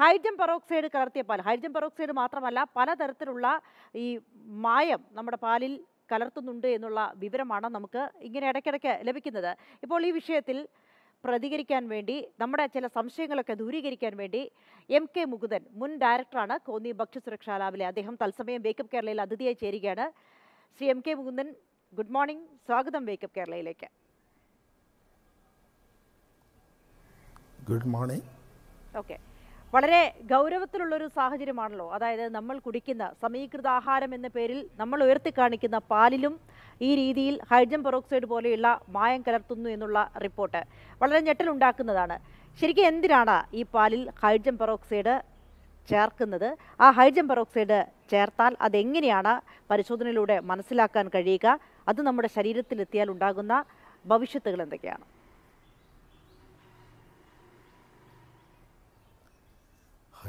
hydrogen peroxide കലർത്തിയ പാൽ hydrogen peroxide മാത്രമല്ല പലതരത്തിലുള്ള ഈ മായം നമ്മുടെ പാലിൽ കലർത്തുന്നുണ്ട് എന്നുള്ള വിവരമാണ് നമുക്ക് ഇങ്ങനെ ഇടയ്ക്കിടയ്ക്ക് ലഭിക്കുന്നത് ഇപ്പോൾ ഈ വിഷയത്തിൽ പ്രതികരിക്കാൻ വേണ്ടി നമ്മുടെ ചില സംശയങ്ങളൊക്കെ ദൂരീകരിക്കാൻ വേണ്ടി എം കെ മുകുന്ദൻ മുൻ ഡയറക്ടറാണ് കോന്നി ഭക്ഷ്യസുരക്ഷാ ലാബിലെ അദ്ദേഹം തത്സമയം വേക്കപ്പ് കേരളയിൽ അതിഥിയായി ചേരുകയാണ് Shri M K Mukundan good morning സ്വാഗതം വേക്കപ്പ് കേരളയിലേക്ക് ഗുഡ് മോർണിംഗ് ഓക്കെ വളരെ ഗൗരവത്തിലുള്ളൊരു സാഹചര്യമാണല്ലോ അതായത് നമ്മൾ കുടിക്കുന്ന സമീകൃത ആഹാരം എന്ന പേരിൽ നമ്മൾ ഉയർത്തി കാണിക്കുന്ന പാലിലും ഈ രീതിയിൽ ഹൈഡ്രജൻ പെറോക്സൈഡ് പോലെയുള്ള മായം കലർത്തുന്നു എന്നുള്ള റിപ്പോർട്ട് വളരെ ഞെട്ടലുണ്ടാക്കുന്നതാണ് ശരിക്കും എന്തിനാണ് ഈ പാലിൽ ഹൈഡ്രജൻ പെറോക്സൈഡ് ചേർക്കുന്നത് ആ ഹൈഡ്രജൻ പെറോക്സൈഡ് ചേർത്താൽ അതെങ്ങനെയാണ് പരിശോധനയിലൂടെ മനസ്സിലാക്കാൻ കഴിയുക അത് നമ്മുടെ ശരീരത്തിലെത്തിയാൽ ഉണ്ടാകുന്ന ഭവിഷ്യത്തുകൾ എന്തൊക്കെയാണ്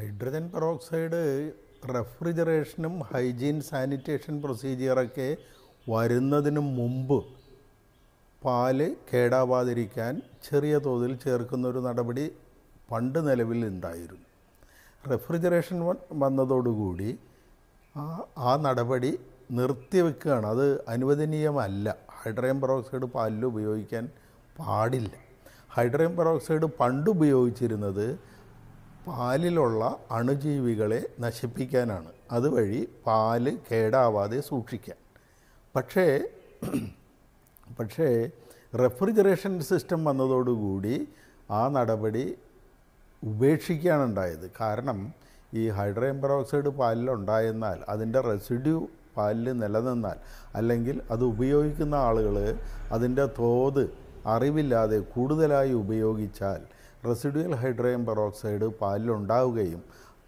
ഹൈഡ്രജൻ പെറോക്സൈഡ് റെഫ്രിജറേഷനും ഹൈജീൻ സാനിറ്റേഷൻ പ്രൊസീജിയറൊക്കെ വരുന്നതിന് മുമ്പ് പാല് കേടാവാതിരിക്കാൻ ചെറിയ തോതിൽ ചേർക്കുന്ന ഒരു നടപടി പണ്ട് നിലവിൽ ഉണ്ടായിരുന്നു റെഫ്രിജറേഷൻ വന്നതോടുകൂടി ആ നടപടി നിർത്തിവെക്കുകയാണ് അത് അനുവദനീയമല്ല ഹൈഡ്രജൻ പെറോക്സൈഡ് പാലിൽ ഉപയോഗിക്കാൻ പാടില്ല ഹൈഡ്രജൻ പെറോക്സൈഡ് പണ്ട് ഉപയോഗിച്ചിരുന്നത് പാലിലുള്ള അണുജീവികളെ നശിപ്പിക്കാനാണ് അതുവഴി പാല് കേടാവാതെ സൂക്ഷിക്കാൻ പക്ഷേ പക്ഷേ റെഫ്രിജറേഷൻ സിസ്റ്റം വന്നതോടുകൂടി ആ നടപടി ഉപേക്ഷിക്കുകയാണ് ഉണ്ടായത് കാരണം ഈ ഹൈഡ്രജൻ പെറോക്സൈഡ് പാലിലുണ്ടായെന്നാൽ അതിൻ്റെ റെസിഡ്യൂ പാലിൽ നിലനിന്നാൽ അല്ലെങ്കിൽ അത് ഉപയോഗിക്കുന്ന ആളുകൾ അതിൻ്റെ തോത് അറിവില്ലാതെ കൂടുതലായി ഉപയോഗിച്ചാൽ റെസിഡ്യൂൽ ഹൈഡ്രജൻ പെറോക്സൈഡ് പാലിലുണ്ടാവുകയും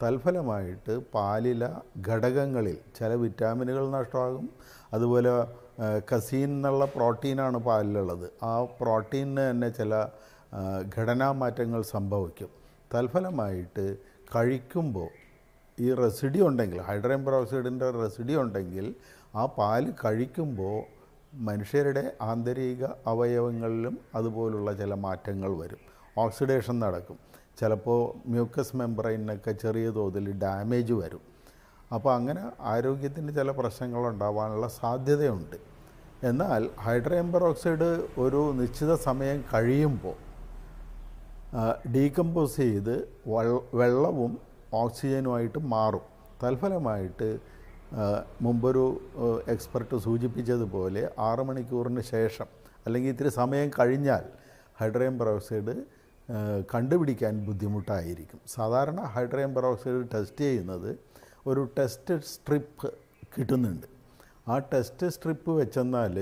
തൽഫലമായിട്ട് പാലില ഘടകങ്ങളിൽ ചില വിറ്റാമിനുകൾ നഷ്ടമാകും അതുപോലെ കസീൻ എന്നുള്ള പ്രോട്ടീനാണ് പാലിലുള്ളത് ആ പ്രോട്ടീനിന് തന്നെ ചില ഘടനാമാറ്റങ്ങൾ സംഭവിക്കും തൽഫലമായിട്ട് കഴിക്കുമ്പോൾ ഈ റെസിഡി ഉണ്ടെങ്കിൽ ഹൈഡ്രജൻ പെറോക്സൈഡിൻ്റെ റെസിഡി ഉണ്ടെങ്കിൽ ആ പാല് കഴിക്കുമ്പോൾ മനുഷ്യരുടെ ആന്തരിക അവയവങ്ങളിലും അതുപോലുള്ള ചില മാറ്റങ്ങൾ വരും ഓക്സിഡേഷൻ നടക്കും ചിലപ്പോൾ മ്യൂക്കസ് മെമ്പറൈനൊക്കെ ചെറിയ തോതിൽ ഡാമേജ് വരും അപ്പോൾ അങ്ങനെ ആരോഗ്യത്തിന് ചില പ്രശ്നങ്ങൾ പ്രശ്നങ്ങളുണ്ടാവാനുള്ള സാധ്യതയുണ്ട് എന്നാൽ ഹൈഡ്രജൻ പെറോക്സൈഡ് ഒരു നിശ്ചിത സമയം കഴിയുമ്പോൾ ഡീകമ്പോസ് ചെയ്ത് വെള്ളവും ഓക്സിജനുമായിട്ട് മാറും തൽഫലമായിട്ട് മുമ്പൊരു എക്സ്പെർട്ട് സൂചിപ്പിച്ചതുപോലെ ആറ് മണിക്കൂറിന് ശേഷം അല്ലെങ്കിൽ ഇത്തിരി സമയം കഴിഞ്ഞാൽ ഹൈഡ്രജൻ പെറോക്സൈഡ് കണ്ടുപിടിക്കാൻ ബുദ്ധിമുട്ടായിരിക്കും സാധാരണ ഹൈഡ്രജൻ പെറോക്സൈഡ് ടെസ്റ്റ് ചെയ്യുന്നത് ഒരു ടെസ്റ്റ് സ്ട്രിപ്പ് കിട്ടുന്നുണ്ട് ആ ടെസ്റ്റ് സ്ട്രിപ്പ് വെച്ചെന്നാൽ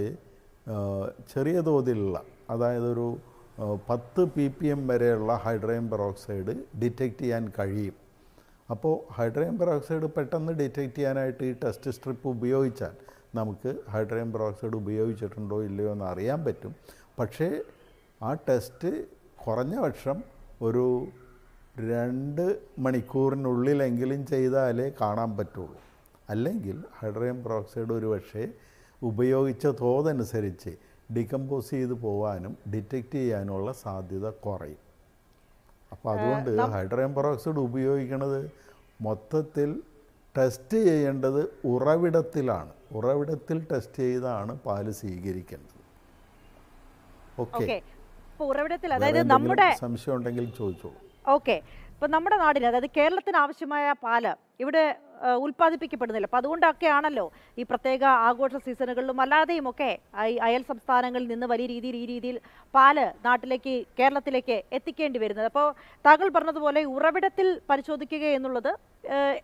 ചെറിയ തോതിലുള്ള അതായത് ഒരു പത്ത് പി പി എം വരെയുള്ള ഹൈഡ്രജൻ പെറോക്സൈഡ് ഡിറ്റക്റ്റ് ചെയ്യാൻ കഴിയും അപ്പോൾ ഹൈഡ്രജൻ പെറോക്സൈഡ് പെട്ടെന്ന് ഡിറ്റക്റ്റ് ചെയ്യാനായിട്ട് ഈ ടെസ്റ്റ് സ്ട്രിപ്പ് ഉപയോഗിച്ചാൽ നമുക്ക് ഹൈഡ്രജൻ പെറോക്സൈഡ് ഉപയോഗിച്ചിട്ടുണ്ടോ ഇല്ലയോ എന്ന് അറിയാൻ പറ്റും പക്ഷേ ആ ടെസ്റ്റ് കുറഞ്ഞ പക്ഷം ഒരു രണ്ട് മണിക്കൂറിനുള്ളിലെങ്കിലും ചെയ്താലേ കാണാൻ പറ്റുള്ളൂ അല്ലെങ്കിൽ ഹൈഡ്രജൻ പെറോക്സൈഡ് ഒരു പക്ഷേ ഉപയോഗിച്ച തോതനുസരിച്ച് ഡികമ്പോസ് ചെയ്ത് പോകാനും ഡിറ്റക്റ്റ് ചെയ്യാനുള്ള സാധ്യത കുറയും അപ്പോൾ അതുകൊണ്ട് ഹൈഡ്രജൻ പെറോക്സൈഡ് ഉപയോഗിക്കുന്നത് മൊത്തത്തിൽ ടെസ്റ്റ് ചെയ്യേണ്ടത് ഉറവിടത്തിലാണ് ഉറവിടത്തിൽ ടെസ്റ്റ് ചെയ്താണ് പാല് സ്വീകരിക്കേണ്ടത് ഓക്കെ ഇപ്പൊ ഉറവിടത്തിൽ അതായത് നമ്മുടെ സംശയം ഉണ്ടെങ്കിൽ ചോദിച്ചോളൂ ഓക്കെ ഇപ്പൊ നമ്മുടെ നാടിന് അതായത് കേരളത്തിന് ആവശ്യമായ പാല് ഇവിടെ ഉൽപ്പാദിപ്പിക്കപ്പെടുന്നില്ല അപ്പം അതുകൊണ്ടൊക്കെയാണല്ലോ ഈ പ്രത്യേക ആഘോഷ സീസണുകളിലും അല്ലാതെയും ഒക്കെ ഈ അയൽ സംസ്ഥാനങ്ങളിൽ നിന്ന് വലിയ രീതിയിൽ ഈ രീതിയിൽ പാല് നാട്ടിലേക്ക് കേരളത്തിലേക്ക് എത്തിക്കേണ്ടി വരുന്നത് അപ്പോൾ താങ്കൾ പറഞ്ഞതുപോലെ ഉറവിടത്തിൽ പരിശോധിക്കുക എന്നുള്ളത്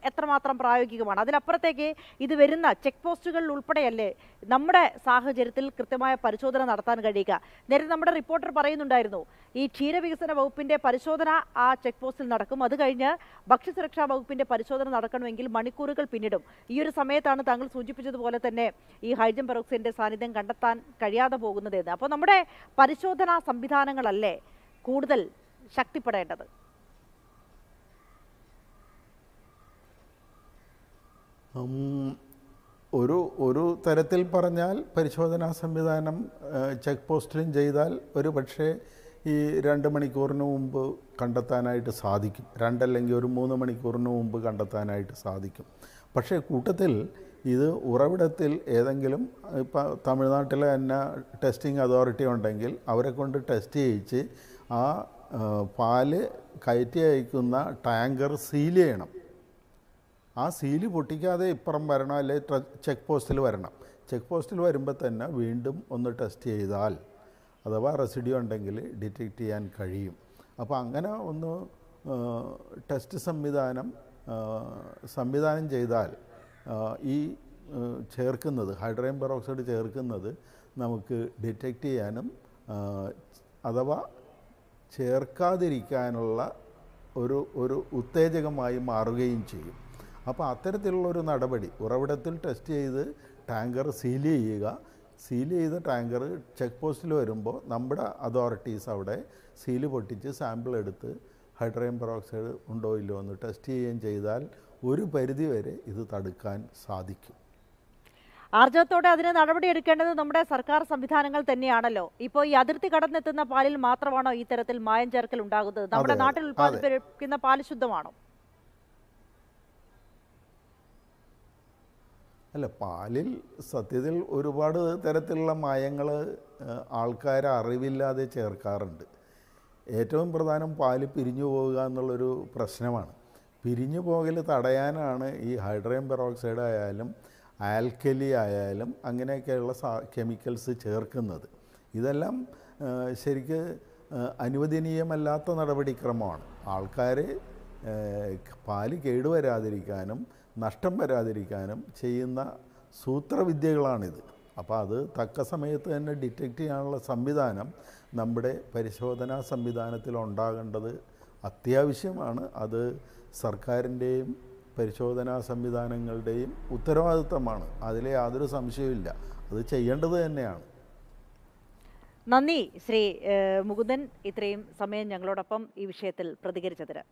എത്രമാത്രം പ്രായോഗികമാണ് അതിനപ്പുറത്തേക്ക് ഇത് വരുന്ന ചെക്ക് പോസ്റ്റുകളിൽ ഉൾപ്പെടെയല്ലേ നമ്മുടെ സാഹചര്യത്തിൽ കൃത്യമായ പരിശോധന നടത്താൻ കഴിയുക നേരത്തെ നമ്മുടെ റിപ്പോർട്ടർ പറയുന്നുണ്ടായിരുന്നു ഈ ക്ഷീരവികസന വകുപ്പിൻ്റെ പരിശോധന ആ ചെക്ക് പോസ്റ്റിൽ നടക്കും അത് കഴിഞ്ഞ് ഭക്ഷ്യസുരക്ഷാ വകുപ്പിൻ്റെ പരിശോധന നടക്കും പറക്കണമെങ്കിൽ മണിക്കൂറുകൾ പിന്നിടും ഈ ഒരു സമയത്താണ് താങ്കൾ സൂചിപ്പിച്ചതുപോലെ തന്നെ ഈ ഹൈജം പെറോക്സൈഡിന്റെ സാന്നിധ്യം കണ്ടെത്താൻ കഴിയാതെ പോകുന്നത് എന്ന് അപ്പോൾ നമ്മുടെ പരിശോധനാ സംവിധാനങ്ങളല്ലേ കൂടുതൽ ശക്തിപ്പെടേണ്ടത് ഒരു ഒരു തരത്തിൽ പറഞ്ഞാൽ പരിശോധനാ സംവിധാനം ചെക്ക് പോസ്റ്റിലും ചെയ്താൽ ഒരു പക്ഷേ ഈ രണ്ട് മണിക്കൂറിന് മുമ്പ് കണ്ടെത്താനായിട്ട് സാധിക്കും രണ്ടല്ലെങ്കിൽ ഒരു മൂന്ന് മണിക്കൂറിന് മുമ്പ് കണ്ടെത്താനായിട്ട് സാധിക്കും പക്ഷേ കൂട്ടത്തിൽ ഇത് ഉറവിടത്തിൽ ഏതെങ്കിലും ഇപ്പം തമിഴ്നാട്ടിലെ തന്നെ ടെസ്റ്റിംഗ് അതോറിറ്റി ഉണ്ടെങ്കിൽ അവരെ കൊണ്ട് ടെസ്റ്റ് ചെയ്യിച്ച് ആ പാല് കയറ്റി അയക്കുന്ന ടാങ്കർ സീൽ ചെയ്യണം ആ സീല് പൊട്ടിക്കാതെ ഇപ്പുറം വരണം അല്ലെങ്കിൽ ചെക്ക് പോസ്റ്റിൽ വരണം ചെക്ക് പോസ്റ്റിൽ വരുമ്പോൾ തന്നെ വീണ്ടും ഒന്ന് ടെസ്റ്റ് ചെയ്താൽ അഥവാ റെസിഡ്യൂ ഉണ്ടെങ്കിൽ ഡിറ്റക്റ്റ് ചെയ്യാൻ കഴിയും അപ്പോൾ അങ്ങനെ ഒന്ന് ടെസ്റ്റ് സംവിധാനം സംവിധാനം ചെയ്താൽ ഈ ചേർക്കുന്നത് ഹൈഡ്രോജൻ പെറോക്സൈഡ് ചേർക്കുന്നത് നമുക്ക് ഡിറ്റക്റ്റ് ചെയ്യാനും അഥവാ ചേർക്കാതിരിക്കാനുള്ള ഒരു ഒരു ഉത്തേജകമായി മാറുകയും ചെയ്യും അപ്പോൾ അത്തരത്തിലുള്ള ഒരു നടപടി ഉറവിടത്തിൽ ടെസ്റ്റ് ചെയ്ത് ടാങ്കർ സീൽ ചെയ്യുക സീൽ ചെയ്ത ടാങ്കർ ചെക്ക് പോസ്റ്റിൽ വരുമ്പോൾ നമ്മുടെ അതോറിറ്റീസ് അവിടെ സീല് പൊട്ടിച്ച് സാമ്പിൾ എടുത്ത് ഹൈഡ്രോജൻ പെറോക്സൈഡ് ഉണ്ടോ ഇല്ലോ എന്ന് ടെസ്റ്റ് ചെയ്യുകയും ചെയ്താൽ ഒരു പരിധി വരെ ഇത് തടുക്കാൻ സാധിക്കും ആർജവത്തോടെ അതിന് നടപടിയെടുക്കേണ്ടത് നമ്മുടെ സർക്കാർ സംവിധാനങ്ങൾ തന്നെയാണല്ലോ ഇപ്പോൾ ഈ അതിർത്തി കടന്നെത്തുന്ന പാലിൽ മാത്രമാണോ ഇത്തരത്തിൽ മായം ചേർക്കൽ ഉണ്ടാകുന്നത് നമ്മുടെ നാട്ടിൽ ഉൽപ്പാദിപ്പിക്കുന്ന പാൽ ശുദ്ധമാണോ അല്ല പാലിൽ സത്യത്തിൽ ഒരുപാട് തരത്തിലുള്ള മായങ്ങൾ ആൾക്കാരെ അറിവില്ലാതെ ചേർക്കാറുണ്ട് ഏറ്റവും പ്രധാനം പാല് പിരിഞ്ഞു പോവുക എന്നുള്ളൊരു പ്രശ്നമാണ് പിരിഞ്ഞു പോകൽ തടയാനാണ് ഈ ഹൈഡ്രോജൻ പെറോക്സൈഡ് ആയാലും ആൽക്കലി ആയാലും അങ്ങനെയൊക്കെയുള്ള സാ കെമിക്കൽസ് ചേർക്കുന്നത് ഇതെല്ലാം ശരിക്ക് അനുവദനീയമല്ലാത്ത നടപടിക്രമമാണ് ആൾക്കാർ പാല് കേടുവരാതിരിക്കാനും നഷ്ടം വരാതിരിക്കാനും ചെയ്യുന്ന സൂത്രവിദ്യകളാണിത് അപ്പോൾ അത് തക്ക സമയത്ത് തന്നെ ഡിറ്റക്റ്റ് ചെയ്യാനുള്ള സംവിധാനം നമ്മുടെ പരിശോധനാ സംവിധാനത്തിൽ ഉണ്ടാകേണ്ടത് അത്യാവശ്യമാണ് അത് സർക്കാരിൻ്റെയും പരിശോധനാ സംവിധാനങ്ങളുടെയും ഉത്തരവാദിത്തമാണ് അതിലെ യാതൊരു സംശയവുമില്ല അത് ചെയ്യേണ്ടത് തന്നെയാണ് നന്ദി ശ്രീ മുകുന്ദൻ ഇത്രയും സമയം ഞങ്ങളോടൊപ്പം ഈ വിഷയത്തിൽ പ്രതികരിച്ചതിന്